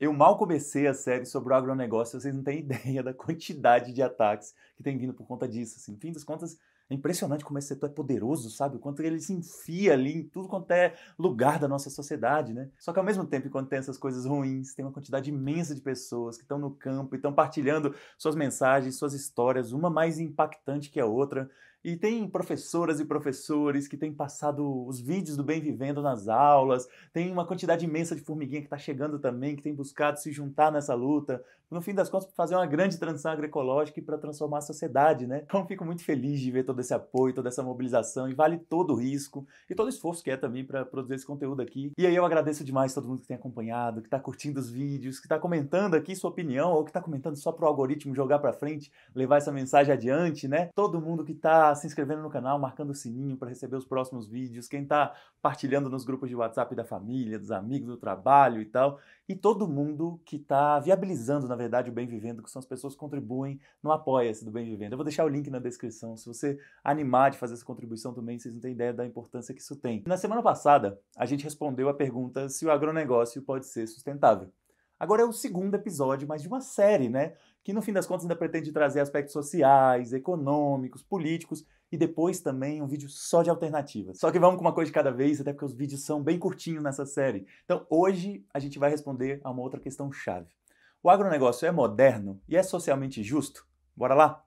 Eu mal comecei a série sobre o agronegócio, vocês não têm ideia da quantidade de ataques que tem vindo por conta disso. Assim. No fim das contas, é impressionante como esse setor é poderoso, sabe? O quanto ele se enfia ali em tudo quanto é lugar da nossa sociedade, né? Só que ao mesmo tempo, quando tem essas coisas ruins, tem uma quantidade imensa de pessoas que estão no campo e estão partilhando suas mensagens, suas histórias, uma mais impactante que a outra. E tem professoras e professores que têm passado os vídeos do Bem Vivendo nas aulas, tem uma quantidade imensa de formiguinha que está chegando também, que tem buscado se juntar nessa luta, no fim das contas, para fazer uma grande transição agroecológica e para transformar a sociedade, né? Então, fico muito feliz de ver todo esse apoio, toda essa mobilização, e vale todo o risco e todo o esforço que é também para produzir esse conteúdo aqui. E aí eu agradeço demais todo mundo que tem acompanhado, que está curtindo os vídeos, que está comentando aqui sua opinião, ou que está comentando só para o algoritmo jogar para frente, levar essa mensagem adiante, né? Todo mundo que está Tá se inscrevendo no canal, marcando o sininho para receber os próximos vídeos, quem está partilhando nos grupos de WhatsApp da família, dos amigos, do trabalho e tal, e todo mundo que está viabilizando, na verdade, o Bem Vivendo, que são as pessoas que contribuem no Apoia-se do Bem Vivendo. Eu vou deixar o link na descrição, se você animar de fazer essa contribuição também, vocês não têm ideia da importância que isso tem. Na semana passada, a gente respondeu a pergunta se o agronegócio pode ser sustentável. Agora é o segundo episódio, mas de uma série, né? que no fim das contas ainda pretende trazer aspectos sociais, econômicos, políticos e depois também um vídeo só de alternativas. Só que vamos com uma coisa de cada vez, até porque os vídeos são bem curtinhos nessa série. Então hoje a gente vai responder a uma outra questão chave. O agronegócio é moderno e é socialmente justo? Bora lá?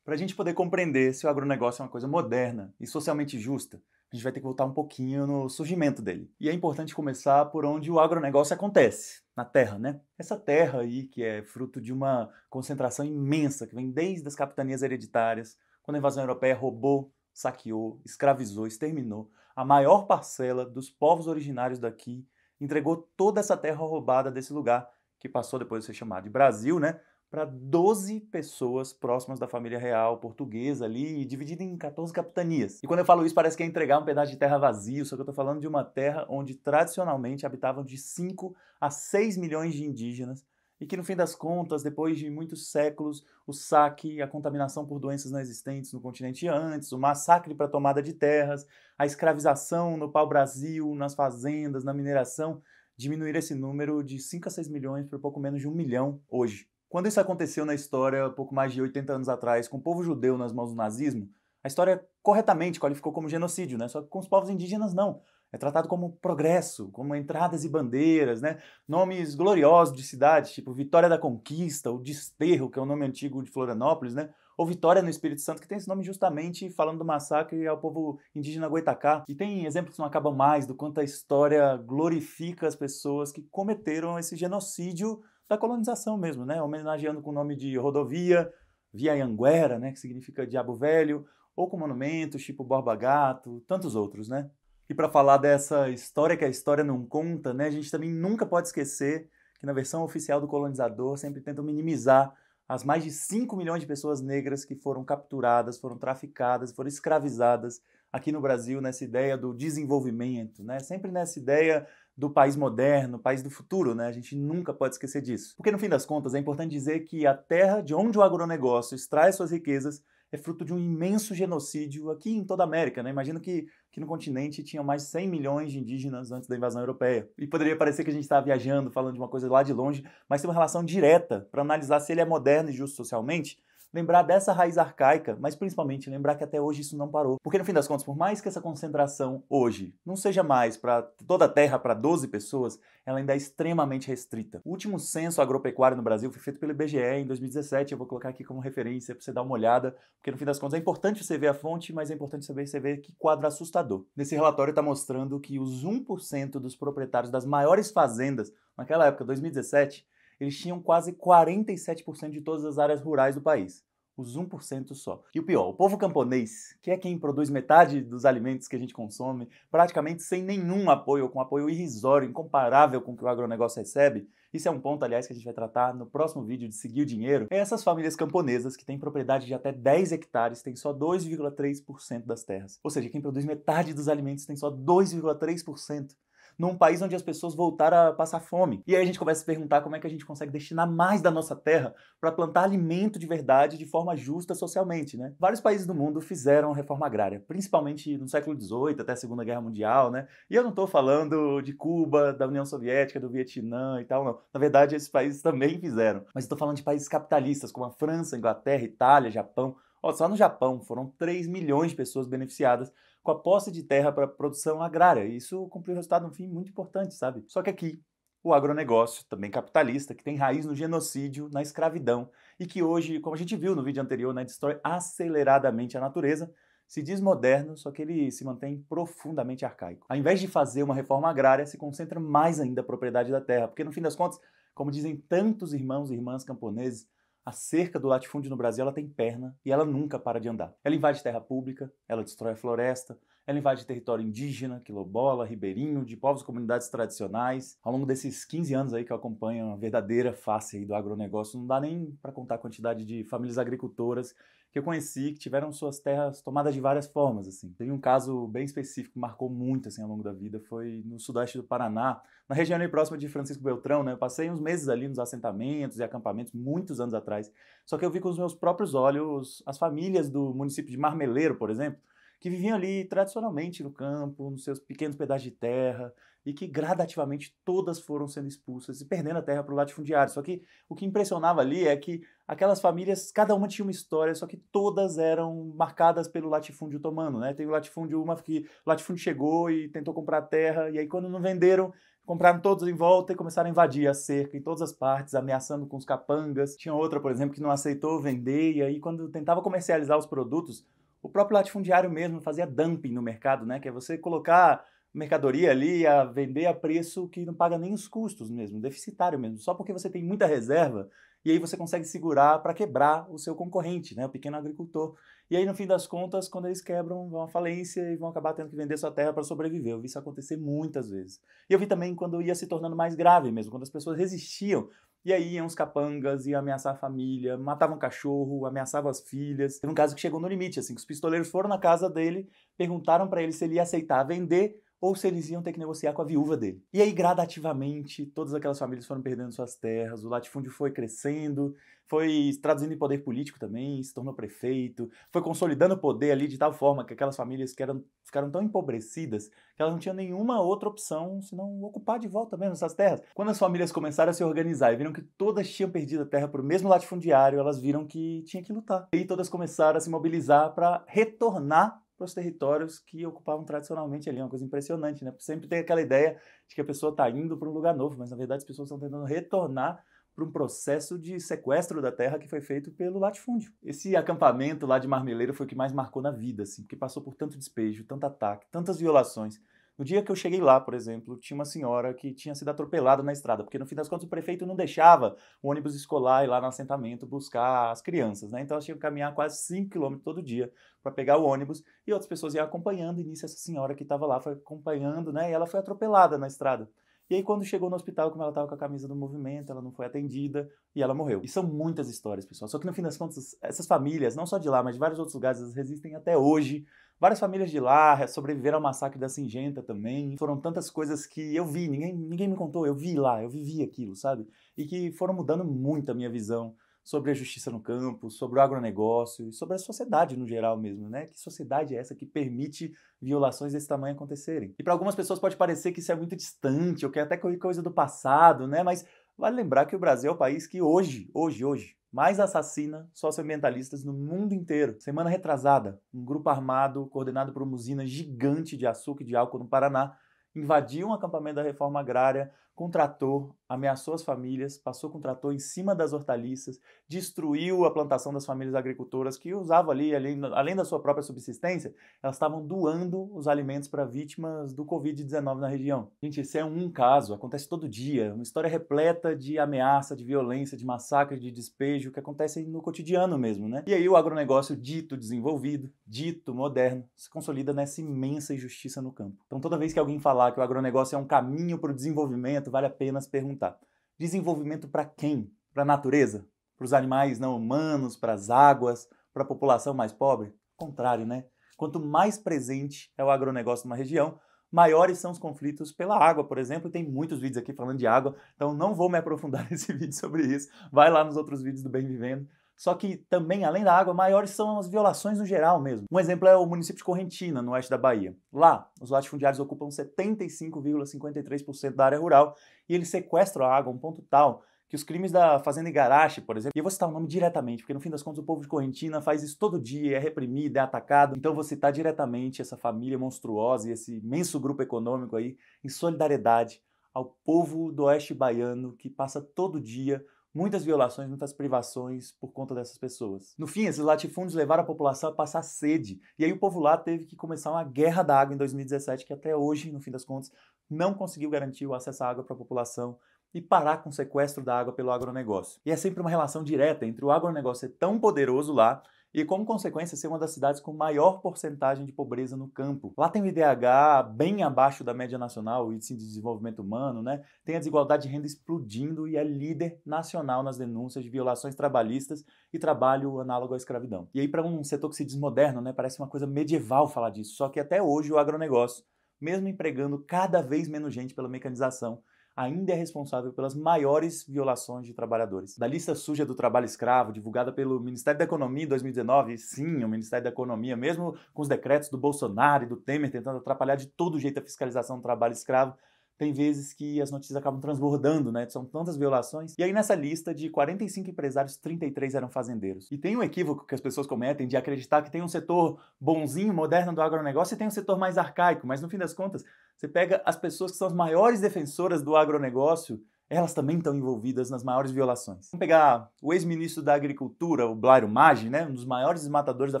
para a gente poder compreender se o agronegócio é uma coisa moderna e socialmente justa, a gente vai ter que voltar um pouquinho no surgimento dele. E é importante começar por onde o agronegócio acontece, na terra, né? Essa terra aí que é fruto de uma concentração imensa que vem desde as capitanias hereditárias, quando a invasão europeia roubou, saqueou, escravizou, exterminou a maior parcela dos povos originários daqui, entregou toda essa terra roubada desse lugar que passou depois a ser chamado de Brasil, né? para 12 pessoas próximas da família real portuguesa ali, dividida em 14 capitanias. E quando eu falo isso, parece que é entregar um pedaço de terra vazio, só que eu estou falando de uma terra onde tradicionalmente habitavam de 5 a 6 milhões de indígenas e que no fim das contas, depois de muitos séculos, o saque, a contaminação por doenças não existentes no continente antes, o massacre para tomada de terras, a escravização no pau-brasil, nas fazendas, na mineração, diminuir esse número de 5 a 6 milhões para pouco menos de um milhão hoje. Quando isso aconteceu na história, pouco mais de 80 anos atrás, com o povo judeu nas mãos do nazismo, a história corretamente qualificou como genocídio, né? Só que com os povos indígenas não. É tratado como progresso, como entradas e bandeiras, né? Nomes gloriosos de cidades, tipo Vitória da Conquista, ou Desterro, que é o nome antigo de Florianópolis, né? ou Vitória no Espírito Santo, que tem esse nome justamente falando do massacre ao povo indígena Goitacá. E tem exemplos que não acabam mais do quanto a história glorifica as pessoas que cometeram esse genocídio da colonização mesmo, né? Homenageando com o nome de rodovia, Via Anguera, né? Que significa Diabo Velho, ou com monumentos tipo Borba Gato, tantos outros, né? E para falar dessa história que a história não conta, né? A gente também nunca pode esquecer que na versão oficial do colonizador sempre tentam minimizar as mais de 5 milhões de pessoas negras que foram capturadas, foram traficadas, foram escravizadas aqui no Brasil nessa ideia do desenvolvimento, né? Sempre nessa ideia do país moderno, país do futuro, né? A gente nunca pode esquecer disso. Porque no fim das contas, é importante dizer que a terra de onde o agronegócio extrai suas riquezas é fruto de um imenso genocídio aqui em toda a América, né? Imagino que que no continente tinha mais de 100 milhões de indígenas antes da invasão europeia. E poderia parecer que a gente está viajando, falando de uma coisa lá de longe, mas tem uma relação direta para analisar se ele é moderno e justo socialmente lembrar dessa raiz arcaica, mas principalmente lembrar que até hoje isso não parou. Porque no fim das contas, por mais que essa concentração hoje não seja mais para toda a terra para 12 pessoas, ela ainda é extremamente restrita. O último censo agropecuário no Brasil foi feito pelo IBGE em 2017, eu vou colocar aqui como referência para você dar uma olhada, porque no fim das contas é importante você ver a fonte, mas é importante saber você ver que quadro assustador. Nesse relatório está mostrando que os 1% dos proprietários das maiores fazendas naquela época, 2017, eles tinham quase 47% de todas as áreas rurais do país. Os 1% só. E o pior, o povo camponês, que é quem produz metade dos alimentos que a gente consome, praticamente sem nenhum apoio, ou com apoio irrisório, incomparável com o que o agronegócio recebe, isso é um ponto, aliás, que a gente vai tratar no próximo vídeo de Seguir o Dinheiro. É essas famílias camponesas que têm propriedade de até 10 hectares têm só 2,3% das terras. Ou seja, quem produz metade dos alimentos tem só 2,3% num país onde as pessoas voltaram a passar fome. E aí a gente começa a se perguntar como é que a gente consegue destinar mais da nossa terra para plantar alimento de verdade de forma justa socialmente, né? Vários países do mundo fizeram reforma agrária, principalmente no século XVIII até a Segunda Guerra Mundial, né? E eu não estou falando de Cuba, da União Soviética, do Vietnã e tal, não. Na verdade, esses países também fizeram. Mas estou falando de países capitalistas como a França, Inglaterra, Itália, Japão. Ó, só no Japão foram 3 milhões de pessoas beneficiadas com a posse de terra para produção agrária. isso cumpriu resultado, um fim muito importante, sabe? Só que aqui, o agronegócio, também capitalista, que tem raiz no genocídio, na escravidão, e que hoje, como a gente viu no vídeo anterior, né, destrói aceleradamente a natureza, se diz moderno, só que ele se mantém profundamente arcaico. Ao invés de fazer uma reforma agrária, se concentra mais ainda a propriedade da terra, porque no fim das contas, como dizem tantos irmãos e irmãs camponeses, a cerca do latifúndio no Brasil ela tem perna e ela nunca para de andar. Ela invade terra pública, ela destrói a floresta, ela invade território indígena, quilobola ribeirinho, de povos e comunidades tradicionais. Ao longo desses 15 anos aí que eu acompanho a verdadeira face do agronegócio, não dá nem para contar a quantidade de famílias agricultoras que eu conheci que tiveram suas terras tomadas de várias formas assim. tem um caso bem específico que marcou muito assim ao longo da vida, foi no sudeste do Paraná, na região aí próxima de Francisco Beltrão, né? Eu passei uns meses ali nos assentamentos e acampamentos muitos anos atrás. Só que eu vi com os meus próprios olhos as famílias do município de Marmeleiro, por exemplo, que viviam ali tradicionalmente no campo, nos seus pequenos pedaços de terra, e que gradativamente todas foram sendo expulsas e perdendo a terra para o latifundiário. Só que o que impressionava ali é que aquelas famílias, cada uma tinha uma história, só que todas eram marcadas pelo latifúndio otomano, né? Tem o latifúndio uma que o latifúndio chegou e tentou comprar terra, e aí quando não venderam, compraram todos em volta e começaram a invadir a cerca em todas as partes, ameaçando com os capangas. Tinha outra, por exemplo, que não aceitou vender, e aí quando tentava comercializar os produtos, o próprio latifundiário mesmo fazia dumping no mercado, né? Que é você colocar mercadoria ali a vender a preço que não paga nem os custos mesmo, deficitário mesmo, só porque você tem muita reserva e aí você consegue segurar para quebrar o seu concorrente, né, o pequeno agricultor. E aí no fim das contas, quando eles quebram, vão à falência e vão acabar tendo que vender sua terra para sobreviver. Eu vi isso acontecer muitas vezes. E eu vi também quando ia se tornando mais grave mesmo, quando as pessoas resistiam e aí iam os capangas, iam ameaçar a família, matavam cachorro, ameaçavam as filhas. Teve um caso que chegou no limite, assim, que os pistoleiros foram na casa dele, perguntaram para ele se ele ia aceitar vender ou se eles iam ter que negociar com a viúva dele. E aí, gradativamente, todas aquelas famílias foram perdendo suas terras, o latifúndio foi crescendo, foi traduzindo em poder político também, se tornou prefeito, foi consolidando o poder ali de tal forma que aquelas famílias que eram, ficaram tão empobrecidas que elas não tinham nenhuma outra opção senão ocupar de volta mesmo essas terras. Quando as famílias começaram a se organizar e viram que todas tinham perdido a terra para o mesmo latifundiário, elas viram que tinha que lutar. E aí todas começaram a se mobilizar para retornar para os territórios que ocupavam tradicionalmente ali. É uma coisa impressionante, né? Sempre tem aquela ideia de que a pessoa está indo para um lugar novo, mas na verdade as pessoas estão tentando retornar para um processo de sequestro da terra que foi feito pelo latifúndio. Esse acampamento lá de Marmeleiro foi o que mais marcou na vida, assim, porque passou por tanto despejo, tanto ataque, tantas violações. No dia que eu cheguei lá, por exemplo, tinha uma senhora que tinha sido atropelada na estrada, porque no fim das contas o prefeito não deixava o ônibus escolar ir lá no assentamento buscar as crianças, né? Então elas tinham que caminhar quase 5 km todo dia para pegar o ônibus e outras pessoas iam acompanhando. E nisso essa senhora que estava lá foi acompanhando, né? E ela foi atropelada na estrada. E aí, quando chegou no hospital, como ela estava com a camisa do movimento, ela não foi atendida e ela morreu. E são muitas histórias, pessoal. Só que no fim das contas, essas famílias, não só de lá, mas de vários outros lugares, elas resistem até hoje Várias famílias de lá sobreviveram ao massacre da Singenta também. Foram tantas coisas que eu vi, ninguém, ninguém me contou, eu vi lá, eu vivi aquilo, sabe? E que foram mudando muito a minha visão sobre a justiça no campo, sobre o agronegócio, e sobre a sociedade no geral mesmo, né? Que sociedade é essa que permite violações desse tamanho acontecerem? E para algumas pessoas pode parecer que isso é muito distante, ou que é até coisa do passado, né? Mas vale lembrar que o Brasil é o país que hoje, hoje, hoje, mais assassina socioambientalistas no mundo inteiro. Semana retrasada, um grupo armado coordenado por uma usina gigante de açúcar e de álcool no Paraná invadiu um acampamento da reforma agrária com trator, ameaçou as famílias, passou com trator em cima das hortaliças, destruiu a plantação das famílias agricultoras que usavam ali, ali além da sua própria subsistência, elas estavam doando os alimentos para vítimas do Covid-19 na região. Gente, esse é um caso, acontece todo dia, uma história repleta de ameaça, de violência, de massacre, de despejo, que acontece no cotidiano mesmo, né? E aí o agronegócio dito desenvolvido, dito moderno, se consolida nessa imensa injustiça no campo. Então toda vez que alguém falar que o agronegócio é um caminho para o desenvolvimento, vale a pena se perguntar. Desenvolvimento para quem? Para a natureza? Para os animais não humanos? Para as águas? Para a população mais pobre? contrário, né? Quanto mais presente é o agronegócio numa região, maiores são os conflitos pela água, por exemplo. Tem muitos vídeos aqui falando de água, então não vou me aprofundar nesse vídeo sobre isso. Vai lá nos outros vídeos do Bem Vivendo só que também, além da água, maiores são as violações no geral mesmo. Um exemplo é o município de Correntina, no oeste da Bahia. Lá, os latifundiários ocupam 75,53% da área rural e eles sequestram a água a um ponto tal que os crimes da Fazenda Igarache, por exemplo, e eu vou citar o nome diretamente, porque no fim das contas o povo de Correntina faz isso todo dia, é reprimido, é atacado. Então eu vou citar diretamente essa família monstruosa e esse imenso grupo econômico aí, em solidariedade ao povo do oeste baiano que passa todo dia muitas violações, muitas privações por conta dessas pessoas. No fim, esses latifúndios levaram a população a passar sede, e aí o povo lá teve que começar uma guerra da água em 2017, que até hoje, no fim das contas, não conseguiu garantir o acesso à água para a população e parar com o sequestro da água pelo agronegócio. E é sempre uma relação direta entre o agronegócio ser tão poderoso lá e, como consequência, ser uma das cidades com maior porcentagem de pobreza no campo. Lá tem o IDH bem abaixo da média nacional, o Índice de Desenvolvimento Humano, né? tem a desigualdade de renda explodindo e é líder nacional nas denúncias de violações trabalhistas e trabalho análogo à escravidão. E aí, para um setor que se diz moderno, né, parece uma coisa medieval falar disso, só que até hoje o agronegócio, mesmo empregando cada vez menos gente pela mecanização, ainda é responsável pelas maiores violações de trabalhadores. Da lista suja do trabalho escravo, divulgada pelo Ministério da Economia em 2019, sim, o Ministério da Economia, mesmo com os decretos do Bolsonaro e do Temer tentando atrapalhar de todo jeito a fiscalização do trabalho escravo, tem vezes que as notícias acabam transbordando, né? São tantas violações. E aí nessa lista de 45 empresários, 33 eram fazendeiros. E tem um equívoco que as pessoas cometem de acreditar que tem um setor bonzinho, moderno do agronegócio e tem um setor mais arcaico, mas no fim das contas, você pega as pessoas que são as maiores defensoras do agronegócio, elas também estão envolvidas nas maiores violações. Vamos pegar o ex-ministro da Agricultura, o Blairo Maggi, né? Um dos maiores desmatadores da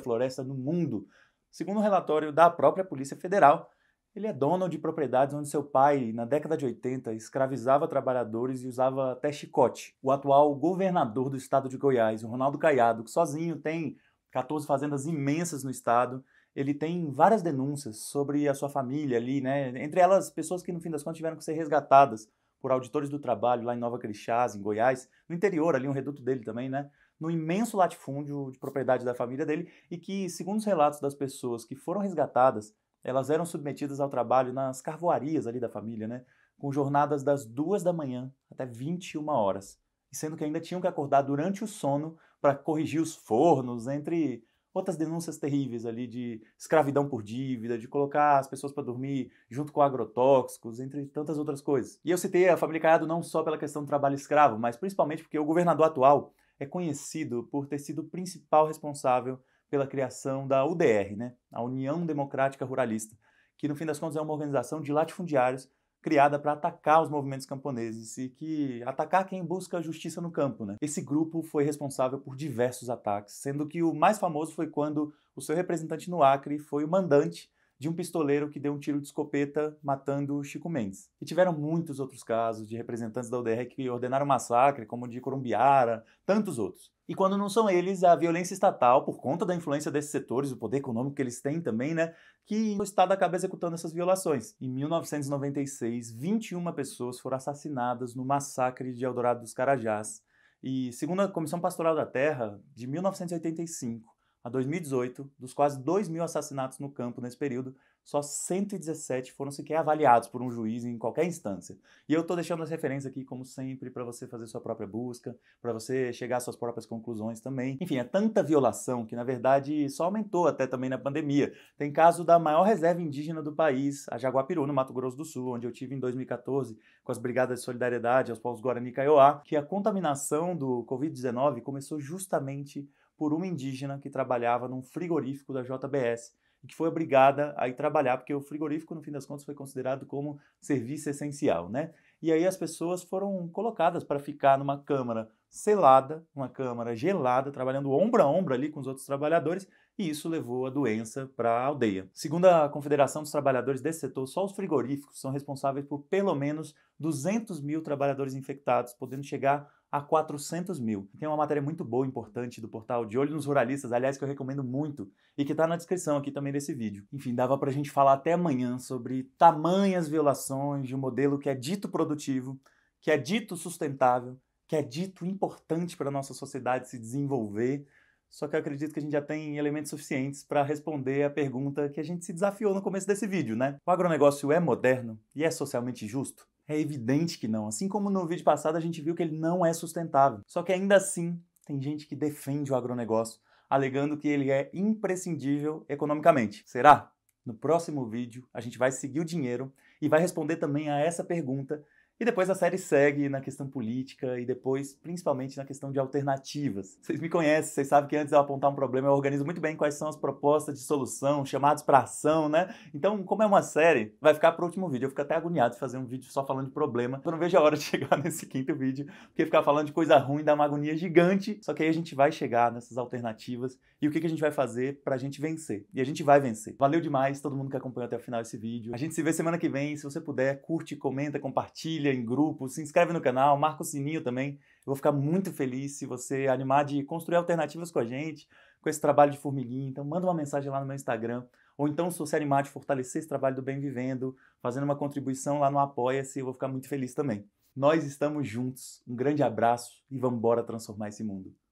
floresta no mundo. Segundo o um relatório da própria Polícia Federal, ele é dono de propriedades onde seu pai, na década de 80, escravizava trabalhadores e usava até chicote. O atual governador do estado de Goiás, o Ronaldo Caiado, que sozinho tem 14 fazendas imensas no estado, ele tem várias denúncias sobre a sua família ali, né? Entre elas, pessoas que no fim das contas tiveram que ser resgatadas por auditores do trabalho lá em Nova Crixás, em Goiás, no interior ali, um reduto dele também, né? no imenso latifúndio de propriedade da família dele e que, segundo os relatos das pessoas que foram resgatadas, elas eram submetidas ao trabalho nas carvoarias ali da família, né? Com jornadas das duas da manhã até 21 horas, e sendo que ainda tinham que acordar durante o sono para corrigir os fornos, entre outras denúncias terríveis ali de escravidão por dívida, de colocar as pessoas para dormir junto com agrotóxicos, entre tantas outras coisas. E eu citei a família Caiado não só pela questão do trabalho escravo, mas principalmente porque o governador atual é conhecido por ter sido o principal responsável pela criação da UDR, né? a União Democrática Ruralista, que no fim das contas é uma organização de latifundiários criada para atacar os movimentos camponeses e que atacar quem busca justiça no campo, né? Esse grupo foi responsável por diversos ataques, sendo que o mais famoso foi quando o seu representante no Acre foi o mandante de um pistoleiro que deu um tiro de escopeta matando Chico Mendes. E tiveram muitos outros casos de representantes da UDR que ordenaram massacre, como o de Corumbiara, tantos outros. E quando não são eles, a violência estatal, por conta da influência desses setores, o poder econômico que eles têm também, né, que o Estado acaba executando essas violações. Em 1996, 21 pessoas foram assassinadas no massacre de Eldorado dos Carajás. E segundo a Comissão Pastoral da Terra, de 1985, a 2018, dos quase 2 mil assassinatos no campo nesse período, só 117 foram sequer avaliados por um juiz em qualquer instância. E eu estou deixando as referências aqui, como sempre, para você fazer sua própria busca, para você chegar às suas próprias conclusões também. Enfim, é tanta violação que, na verdade, só aumentou até também na pandemia. Tem caso da maior reserva indígena do país, a Jaguapiru, no Mato Grosso do Sul, onde eu tive em 2014 com as Brigadas de Solidariedade aos povos Guarani e Kaiowá, que a contaminação do Covid-19 começou justamente por uma indígena que trabalhava num frigorífico da JBS e que foi obrigada a ir trabalhar, porque o frigorífico, no fim das contas, foi considerado como serviço essencial, né? E aí as pessoas foram colocadas para ficar numa câmara selada, uma câmara gelada, trabalhando ombro a ombro ali com os outros trabalhadores, e isso levou a doença para a aldeia. Segundo a Confederação dos Trabalhadores desse setor, só os frigoríficos são responsáveis por pelo menos 200 mil trabalhadores infectados, podendo chegar a 400 mil. Tem uma matéria muito boa, importante, do portal De Olho nos Ruralistas, aliás, que eu recomendo muito, e que está na descrição aqui também desse vídeo. Enfim, dava para a gente falar até amanhã sobre tamanhas violações de um modelo que é dito produtivo, que é dito sustentável, que é dito importante para a nossa sociedade se desenvolver, só que eu acredito que a gente já tem elementos suficientes para responder a pergunta que a gente se desafiou no começo desse vídeo, né? O agronegócio é moderno e é socialmente justo? É evidente que não. Assim como no vídeo passado a gente viu que ele não é sustentável. Só que ainda assim, tem gente que defende o agronegócio, alegando que ele é imprescindível economicamente. Será? No próximo vídeo, a gente vai seguir o dinheiro e vai responder também a essa pergunta e depois a série segue na questão política e depois, principalmente, na questão de alternativas. Vocês me conhecem, vocês sabem que antes de eu apontar um problema, eu organizo muito bem quais são as propostas de solução, chamados para ação, né? Então, como é uma série, vai ficar para o último vídeo. Eu fico até agoniado de fazer um vídeo só falando de problema. Eu não vejo a hora de chegar nesse quinto vídeo, porque ficar falando de coisa ruim dá uma agonia gigante. Só que aí a gente vai chegar nessas alternativas e o que, a gente vai fazer para a gente vencer. E a gente vai vencer. Valeu demais todo mundo que acompanhou até o final esse vídeo. A gente se vê semana que vem. Se você puder, curte, comenta, compartilha compartilha em grupo, se inscreve no canal, marca o sininho também. Eu vou ficar muito feliz se você animar de construir alternativas com a gente, com esse trabalho de formiguinha. Então, manda uma mensagem lá no meu Instagram. Ou então, se você animar de fortalecer esse trabalho do Bem Vivendo, fazendo uma contribuição lá no Apoia-se, eu vou ficar muito feliz também. Nós estamos juntos. Um grande abraço e vamos embora transformar esse mundo.